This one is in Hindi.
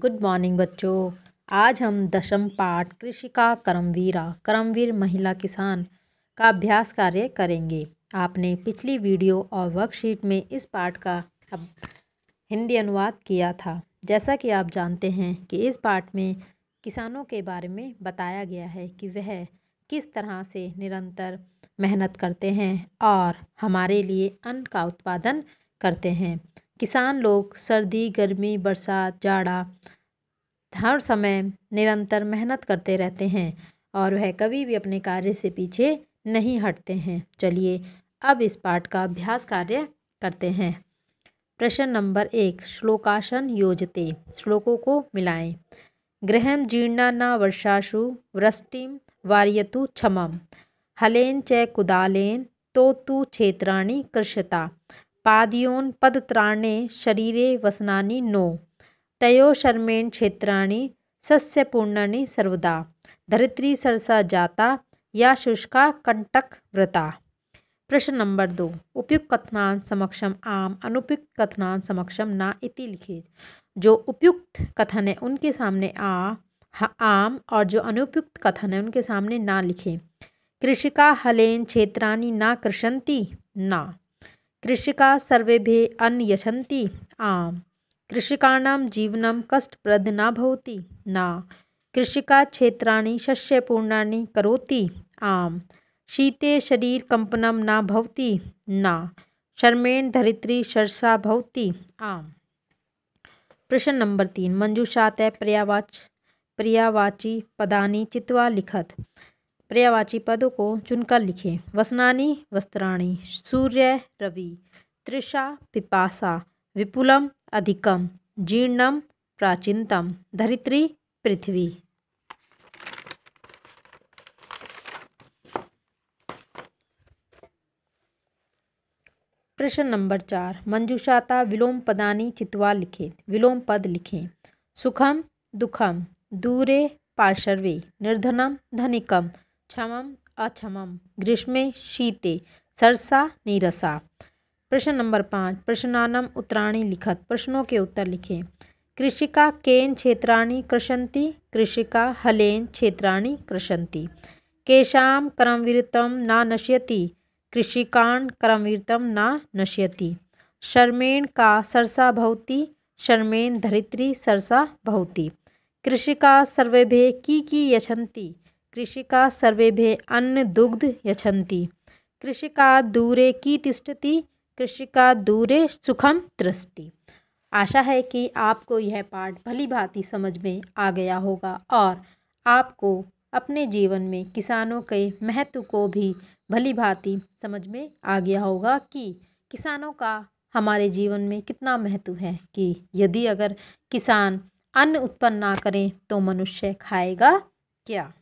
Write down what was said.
गुड मॉर्निंग बच्चों आज हम दशम पाठ कृषिका करमवीरा करमवीर महिला किसान का अभ्यास कार्य करेंगे आपने पिछली वीडियो और वर्कशीट में इस पाठ का अब हिंदी अनुवाद किया था जैसा कि आप जानते हैं कि इस पाठ में किसानों के बारे में बताया गया है कि वह किस तरह से निरंतर मेहनत करते हैं और हमारे लिए अन्न का उत्पादन करते हैं किसान लोग सर्दी गर्मी बरसात जाड़ा हर समय निरंतर मेहनत करते रहते हैं और वह कभी भी अपने कार्य से पीछे नहीं हटते हैं चलिए अब इस पाठ का अभ्यास कार्य करते हैं प्रश्न नंबर एक श्लोकासन योजते श्लोकों को मिलाएं गृह जीर्णा न वर्षाशु वृष्टिम वार्यतु क्षम हलेन च कुदालेन तो तु क्षेत्राणी कृषता पादयोन्पदत्राणे शरीरे वसनानि नो तयो शर्मेण क्षेत्राणि पूर्णानि सर्वदा धरित्री सरसा जाता या शुष्का कंटक व्रता प्रश्न नंबर दो उपयुक्त कथनान समक्षम आम अनुपयुक्त कथनान समक्षम ना इति लिखे जो उपयुक्त कथन है उनके सामने आ आम और जो अनुपयुक्त कथन है उनके सामने ना लिखें कृषिका हलेन क्षेत्रानी ना कृषंती ना कृषिकाः सर्वे अन्यच्छन्ति आम कृषिकाण जीवन कष्टप्रद न भवति न कृषिका क्षेत्राणि शस्यपूर्णा करोति आम शीते शरीरकम्पनं न भवति न शर्मेण धरित्री सरसा भवति आम प्रश्न नंबर तीन मंजूषा तय प्रियावाच प्रियावाची पदानी चित्वा लिखत पर्यावाची पदों को चुनकर लिखें वसनानी वस्त्राणी सूर्य रवि तृषा पिपासा विपुलम अधिकम जीर्णम प्राचीनतम धरित्री पृथ्वी प्रश्न नंबर चार मंजुषाता विलोम पदानी चितवा लिखे विलोम पद लिखें सुखम दुखम दूरे पार्शर्वे निर्धनम धनिकम क्षमम अक्षमम ग्रीष्मे शीते सरसा नीरसा प्रश्न नंबर पाँच प्रश्नानम उत्तराणी लिखत प्रश्नों के उत्तर लिखें कृषिका केन क्षेत्राणी कृषंति कृषिका हलेन क्षेत्राणी कृषंति केशाम कर्मवीरतम न नश्यति कृषिकाण कर्मवीरतम न नश्यति शर्मेण का सरसा भवती शर्मेण धरित्री सरसा भवती कृषिका सर्वेभ्य की की यछंती कृषिका सर्वेभ्य अन्न दुग्ध यछन्ति कृषिका दूरे की तिष्ठति कृषिका दूरे सुखम दृष्टि आशा है कि आपको यह पाठ भली भांति समझ में आ गया होगा और आपको अपने जीवन में किसानों के महत्व को भी भली भांति समझ में आ गया होगा कि किसानों का हमारे जीवन में कितना महत्व है कि यदि अगर किसान अन्न उत्पन्न ना करें तो मनुष्य खाएगा क्या